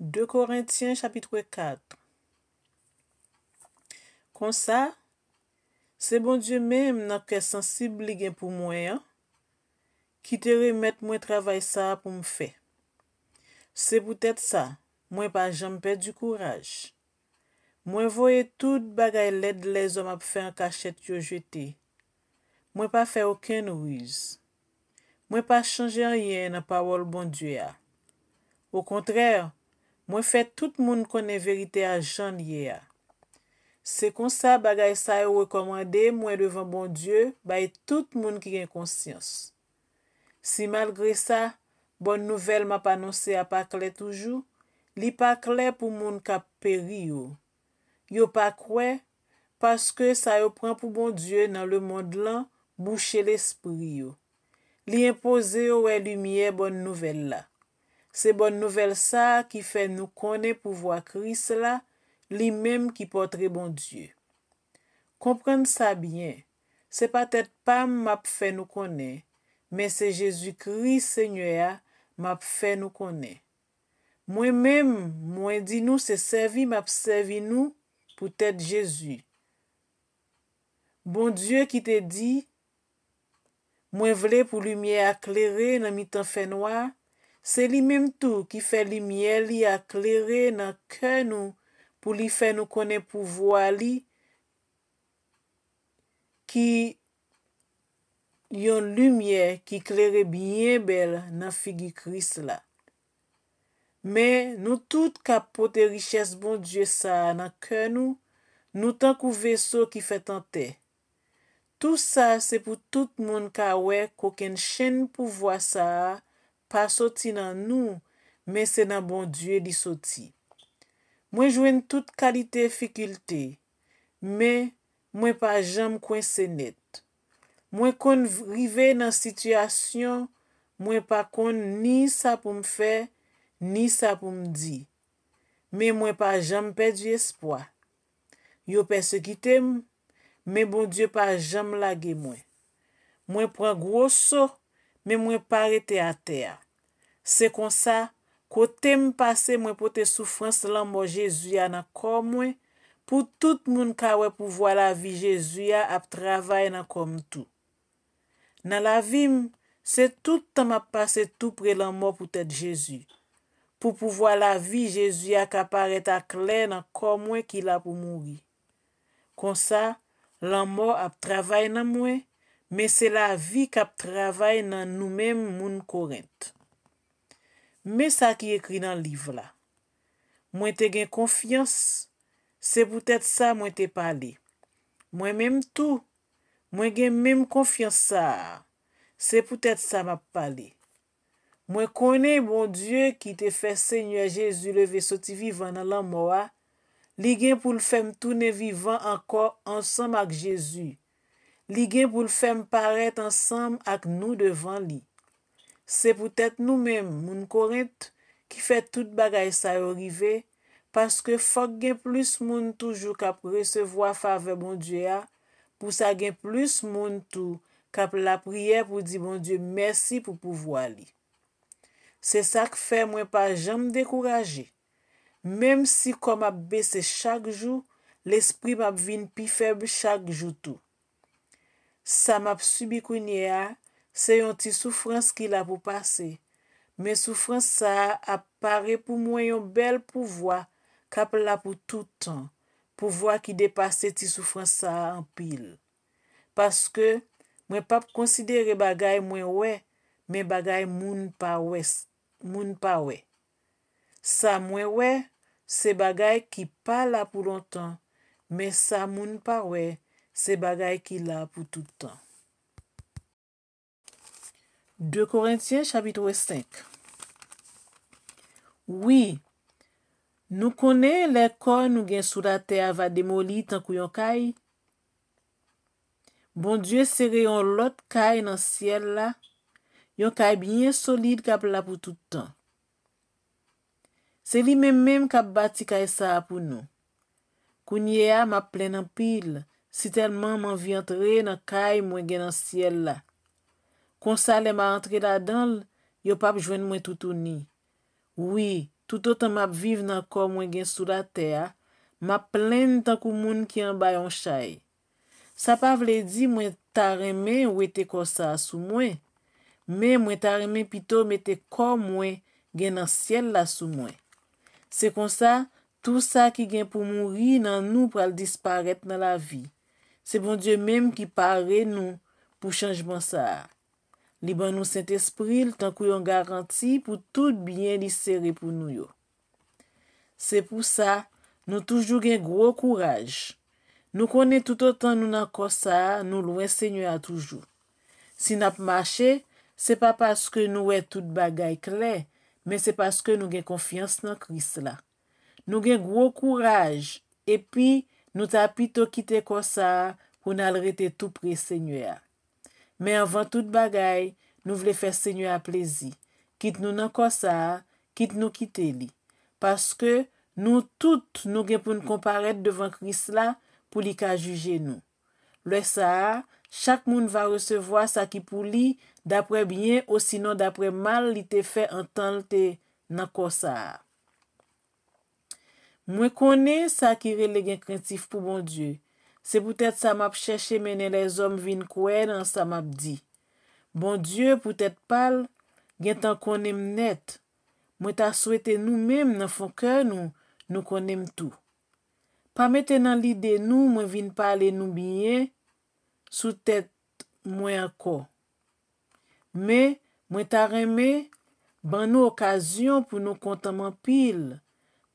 2 Korintien chapitwe 4 Kon sa, se bon Diyo mèm nan ke sensib li gen pou mwen ya, ki te remet mwen travay sa pou mwen fe. Se poutet sa, mwen pa janm pe du kouraj. Mwen voye tout bagay led les om ap fe an kachet yo jwete. Mwen pa fe okè nou wiz. Mwen pa chanje ryen nan pa wol bon Diyo ya. Ou kontrèr, Mwen fè tout moun konen verite a jan ye a. Se kon sa bagay sa yo rekomande mwen levon bon Diyo bay tout moun ki gen konsyans. Si malgre sa, bon nouvel ma panonsi a pakle toujou, li pakle pou moun ka peri yo. Yo pakwe, paske sa yo pran pou bon Diyo nan le moun lan bouchè l'espri yo. Li impose yo e lumye bon nouvel la. Se bon nouvel sa ki fe nou kone pou vwa kris la, li mem ki potre bon Diyo. Komprende sa byen, se patet pa map fe nou kone, men se Jezou kri se nye a, map fe nou kone. Mwen mem, mwen di nou se servi, map servi nou pou tet Jezou. Bon Diyo ki te di, mwen vle pou lumiye aklere nan mi tan fe noua, Se li mem tou ki fe li mye li aklere nan kè nou pou li fe nou konen pou voa li ki yon lumiye ki aklere byen bel nan figi kris la. Me nou tout kapote riches bon dje sa nan kè nou nou tankou veso ki fe tante. Tout sa se pou tout moun ka we koken chen pou voa sa a Pa soti nan nou, men se nan bon Diyo li soti. Mwen jwen tout kalite fikilte, men mwen pa jam kwen se net. Mwen kon rive nan sityasyon, mwen pa kon ni sa pou m fe, ni sa pou m di. Men mwen pa jam ped di espoa. Yo pe se kitem, men bon Diyo pa jam lage mwen. Mwen pren grosso, men mwen parete a teya. Se kon sa, kote m pase mwen pote soufrans lan mwen Jezu ya nan kon mwen, pou tout moun ka wè pou vwa la vi Jezu ya ap travay nan kon m tou. Nan la vim, se tout tan m ap pase tou pre lan mwen pou tèd Jezu. Pou pou vwa la vi Jezu ya ka pareta kler nan kon mwen ki la pou moun ri. Kon sa, lan mwen ap travay nan mwen, men se la vi ka ap travay nan nou mèm moun korent. Me sa ki ekri nan liv la. Mwen te gen konfians, se pou tèt sa mwen te pali. Mwen menm tou, mwen gen menm konfians sa, se pou tèt sa mwen pali. Mwen kone, mwen bon die ki te fè sènyo a Jezu leve soti vivan nan lan mwa, li gen pou l fèm tou ne vivan anko ansanm ak Jezu. Li gen pou l fèm paret ansanm ak nou devan li. Se pou tèt nou mèm, moun korent, ki fè tout bagay sa yo rive, paske fòk gen plus moun toujou kap resevo a fave moun djou ya, pou sa gen plus moun tou kap la priye pou di moun djou mersi pou pou vo ali. Se sa k fè mwen pa jan mdekouraje, mèm si kom ap bese chak jou, l'espri map vin pi feb chak jou tou. Sa map subi kounye ya, Se yon ti soufrans ki la pou pase, men soufrans sa ap pare pou mwen yon bel pou vwa kap la pou toutan, pou vwa ki depase ti soufrans sa anpil. Paske mwen pap konsidere bagay mwen wè, men bagay moun pa wè. Sa mwen wè, se bagay ki pa la pou lontan, men sa moun pa wè, se bagay ki la pou toutan. 2 Korintyen chapitwe 5 Ouwi, nou kone lè kon nou gen surate ava demoli tankou yon kay? Bon die serè yon lot kay nan siel la, yon kay bine solid kap la pou toutan. Se li men menm kap bati kay sa apou nou. Kounye a ma plen an pil, si telman man vi antre nan kay mwen gen nan siel la. Kon sa le ma rentre la donl, yo pap jwen mwen toutouni. Ouwi, toutoutan map vive nan kor mwen gen sou la teya, map plen tan kou moun ki an bayan chay. Sa pa vle di mwen tareme ou ete konsa sou mwen, men mwen tareme pito mete kor mwen gen nan siel la sou mwen. Se konsa, tout sa ki gen pou moun ri nan nou pral disparet nan la vi. Se bon die mwen ki pare nou pou chanjman sa a. Liban nou sent espril tankou yon garanti pou tout byen li seri pou nou yo. Se pou sa, nou toujou gen gro kouraj. Nou konen tout otan nou nan kosa, nou lwen se nye a toujou. Si nap mache, se pa paske nou we tout bagay kle, men se paske nou gen konfians nan kris la. Nou gen gro kouraj, epi nou tapito kite kosa pou nan rete tout pre se nye a. Men avan tout bagay, nou vle fè sènyou a plezi. Kit nou nan kos a, kit nou kite li. Paske nou tout nou gen pou nou komparet devan kris la pou li ka juje nou. Le sa a, chak moun va resevoa sa ki pou li dapre bine ou sinon dapre mal li te fè an tan te nan kos a. Mwen kone sa ki rele gen krentif pou bon dieu. Se pou tèt sa map chèche menen lè zom vin kwen an sa map di. Bon die pou tèt pal, gen tan konem net. Mwen ta souwete nou menm nan fon kè nou, nou konem tou. Pa meten nan lide nou, mwen vin pale nou binye, sou tèt mwen anko. Me, mwen ta reme ban nou okasyon pou nou kontanman pil,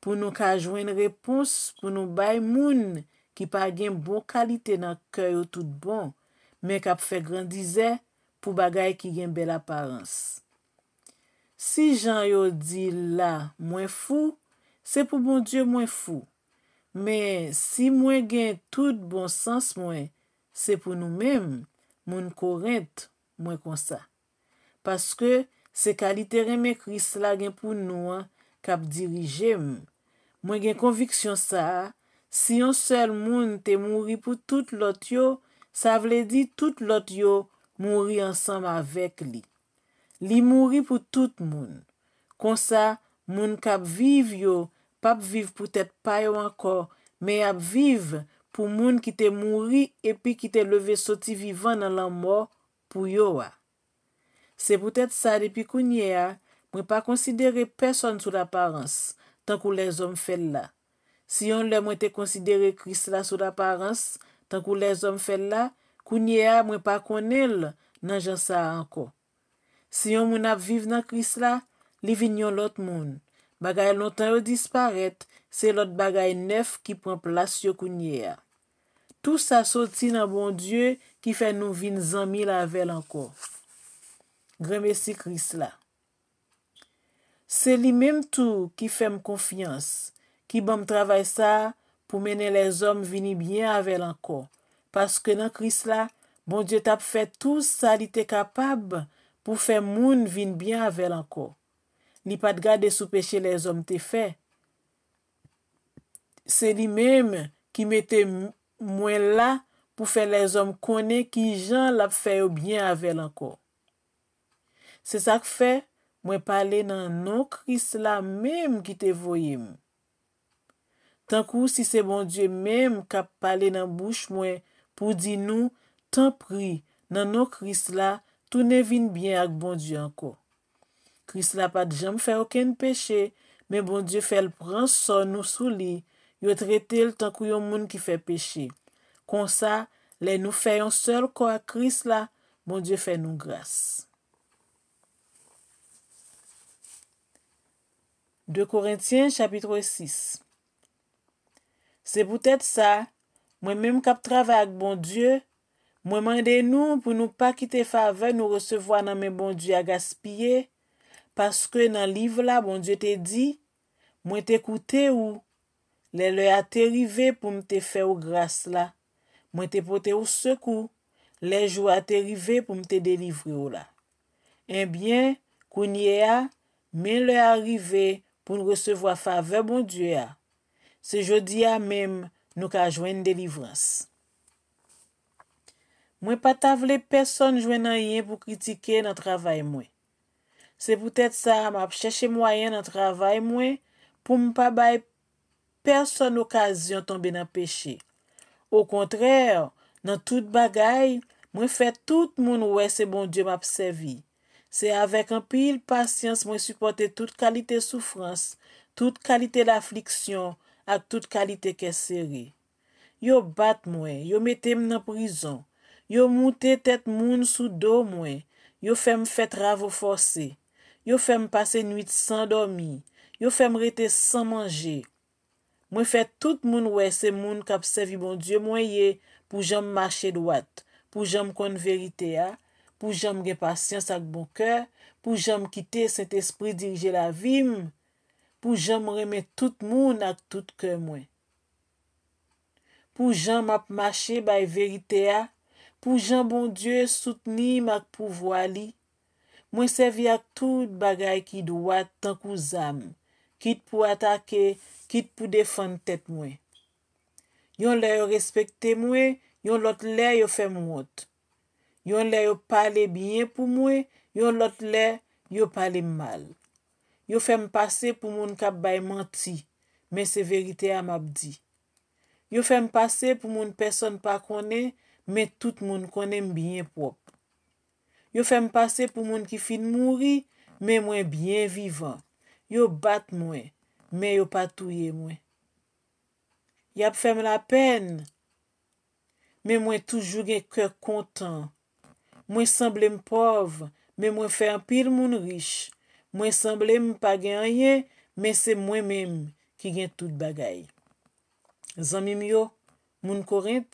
pou nou ka jwen repons pou nou bay moun, ki pa gen bon kalite nan kè yo tout bon, men kap fè grandize pou bagay ki gen bel aparense. Si jan yo di la mwen fou, se pou bon die mwen fou. Men si mwen gen tout bon sens mwen, se pou nou men moun korent mwen konsa. Paske se kalite remekris la gen pou nou an kap dirije mwen. Mwen gen konviksyon sa a, Si yon sel moun te mounri pou tout lot yo, sa vle di tout lot yo mounri ansanm avèk li. Li mounri pou tout moun. Kon sa, moun kap viv yo, pap viv pou tèt pa yo ankor, me ap viv pou moun ki te mounri epi ki te leve soti vivan nan lan mò pou yo wa. Se pou tèt sa depi kounye a, mwen pa konsidere peson sou l'aparans tan kou les om fèl la. Si yon lè mwen te konsidere kris la sou d'aparense, tan kou lè zom fè lè, kou nye a mwen pa konel nan jan sa anko. Si yon mwen ap vive nan kris la, li vin yon lot moun. Bagay lontan yo disparet, se lot bagay nef ki pran plas yo kou nye a. Tout sa soti nan bon dieu ki fè nou vin zanmi la vel anko. Gren mesi kris la. Se li menm tou ki fèm konfians, ki bom travay sa pou mene le zom vini byen avel anko. Paske nan kris la, bon dje tap fè tou sa li te kapab pou fè moun vini byen avel anko. Li pat gade sou peche le zom te fè. Se li mèm ki mète mwen la pou fè le zom kone ki jan la fè ou byen avel anko. Se sa k fè, mwen pale nan nan kris la mèm ki te voye mou. tan kou si se bon die mèm kap pale nan bouch mwen pou di nou tan pri nan nou kris la, tou ne vin bien ak bon die anko. Kris la pat jam fè okèn peche, men bon die fèl pran son nou sou li, yo tretel tan kou yon moun ki fè peche. Kon sa, le nou fè yon sol ko a kris la, bon die fè nou grase. De Korintien, chapitre 6 De Korintien, chapitre 6 Se pou tèt sa, mwen mèm kap travè ak bon Diyo, mwen mandè nou pou nou pa kite fave nou resevo nan mèm bon Diyo a gaspye, paske nan liv la, bon Diyo te di, mwen te koute ou, lè lè ate rive pou mte fe ou gras la, mwen te pote ou sekou, lè jou ate rive pou mte delivri ou la. Enbyen, eh kounye a, mèm lè arive pou nou resevo a fave bon Diyo a. Se jodi a mèm nou ka jwen delivrans. Mwen pa ta vle person jwen nan yen pou kritike nan travay mwen. Se pou tèt sa, mwen ap chèche mwen yen nan travay mwen pou mwen pa bay person okasyon tombe nan peche. Ou kontrèr, nan tout bagay, mwen fè tout moun wè se bon diyo mwen ap sevi. Se avèk an pil pasyans mwen suportè tout kalite soufrans, tout kalite lafliksyon, ak tout kalite ke seri. Yo bat mwen, yo metem nan prizon, yo mwote tet moun sou do mwen, yo fem fet ravoforsi, yo fem pase nwit san domi, yo fem rete san manje. Mwen fet tout moun wese moun kapsevi bon Diyo mwen ye, pou jom mache dwat, pou jom kon verite a, ah, pou jom gepasyans ak bon kè, pou jom kite set espri dirije la vim, pou jan m reme tout moun ak tout ke mwen. Pou jan map mache bay verite a, pou jan bon die soutenim ak pou voali, mwen sevi ak tout bagay ki do wad tankou zam, kit pou atake, kit pou defan tet mwen. Yon lè yo respekte mwen, yon lot lè yo fe mwot. Yon lè yo pale bie pou mwen, yon lot lè yo pale mmal. Yo fèm pase pou moun kap bay manti, men se verite am ap di. Yo fèm pase pou moun person pa konen, men tout moun konen mbyen pop. Yo fèm pase pou moun ki fin mouri, men mwen byen vivan. Yo bat mwen, men yo patouye mwen. Yap fèm la pen, men mwen toujouge kèr kontan. Mwen semble mpov, men mwen fèm pil moun riche. Mwen semblè mwen pa gen an yen, men se mwen menm ki gen tout bagay. Zan mim yo, moun korent?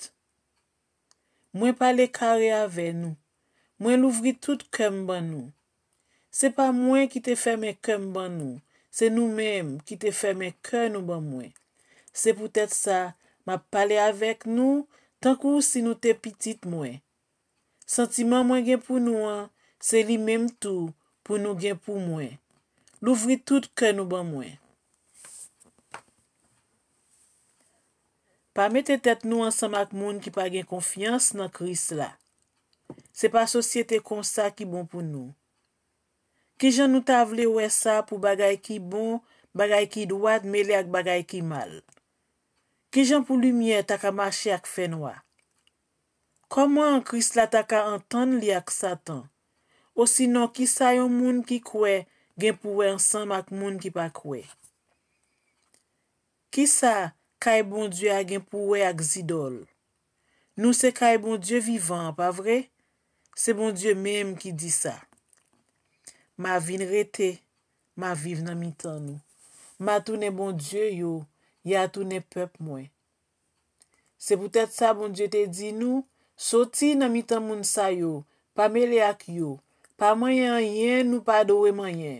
Mwen pale kare ave nou. Mwen louvri tout kem ban nou. Se pa mwen ki te fèmè kem ban nou. Se nou menm ki te fèmè kem nou ban mwen. Se pou tèt sa, ma pale avek nou, tankou si nou te pitit mwen. Sentiman mwen gen pou nou an, se li menm tou, pou nou gen pou mwen. Louvri tout kè nou ban mwen. Pa mette tet nou ansam ak moun ki pa gen konfians nan kris la. Se pa sosyete konsa ki bon pou nou. Ki jan nou tavle ou esa pou bagay ki bon, bagay ki dwad, mele ak bagay ki mal. Ki jan pou lumiye tak a mache ak fenwa. Koman kris la tak a antan li ak satan? Osinon, kisa yon moun ki kwe genpouwe ansan mak moun ki pa kwe. Kisa, kaye bon Diyo a genpouwe ak zidol. Nou se kaye bon Diyo vivan, pa vre? Se bon Diyo mem ki di sa. Ma vin rete, ma viv nan mitan nou. Ma toune bon Diyo yo, ya toune pep mwen. Se pwetet sa bon Diyo te di nou, soti nan mitan moun sa yo, pa mele ak yo. Pa mwenye an yen, nou pa dowe mwenye.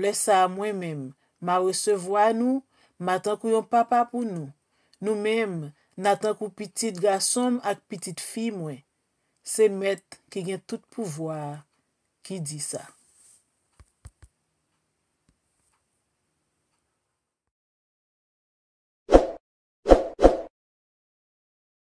Lè sa mwen menm, ma wesevwa nou, ma tan kou yon papa pou nou. Nou menm, na tan kou pitit gasom ak pitit fi mwen. Se met ki gen tout pouvoar ki di sa.